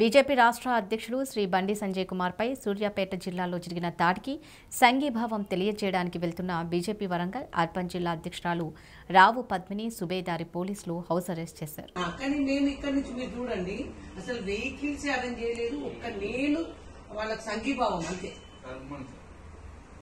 BJP రాష్ట్ర అధ్యక్షులు శ్రీ బండి సంజయ్ కుమార్పై సూర్యాపేట జిల్లాలో జరిగిన దాడికి సంఘీభావం తెలియజేయడానికి వెళ్తున్న బీజేపీ వరంగల్ అర్బన్ జిల్లా అధ్యక్షురాలు రావు పద్మిని సుబేదారి పోలీసులు హౌస్ అరెస్ట్ చేశారు వాళ్ళకి సంఘీభావం అంతే